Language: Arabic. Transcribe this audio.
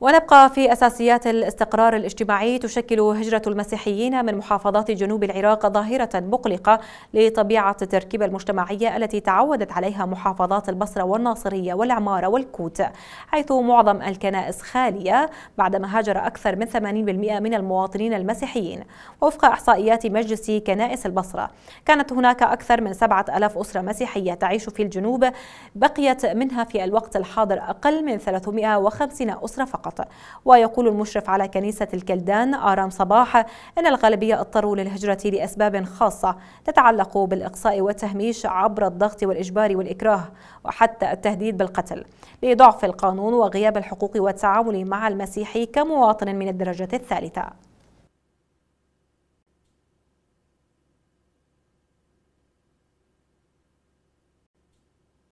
ونبقى في أساسيات الاستقرار الاجتماعي تشكل هجرة المسيحيين من محافظات جنوب العراق ظاهرة مقلقة لطبيعة التركيبة المجتمعية التي تعودت عليها محافظات البصرة والناصرية والعمارة والكوت حيث معظم الكنائس خالية بعدما هاجر أكثر من 80% من المواطنين المسيحيين ووفق إحصائيات مجلس كنائس البصرة كانت هناك أكثر من 7000 أسرة مسيحية تعيش في الجنوب بقيت منها في الوقت الحاضر أقل من 350 أسرة فقط فقط ويقول المشرف على كنيسة الكلدان آرام صباح إن الغالبية اضطروا للهجرة لأسباب خاصة تتعلق بالإقصاء والتهميش عبر الضغط والإجبار والإكراه وحتى التهديد بالقتل لضعف القانون وغياب الحقوق والتعامل مع المسيحي كمواطن من الدرجة الثالثة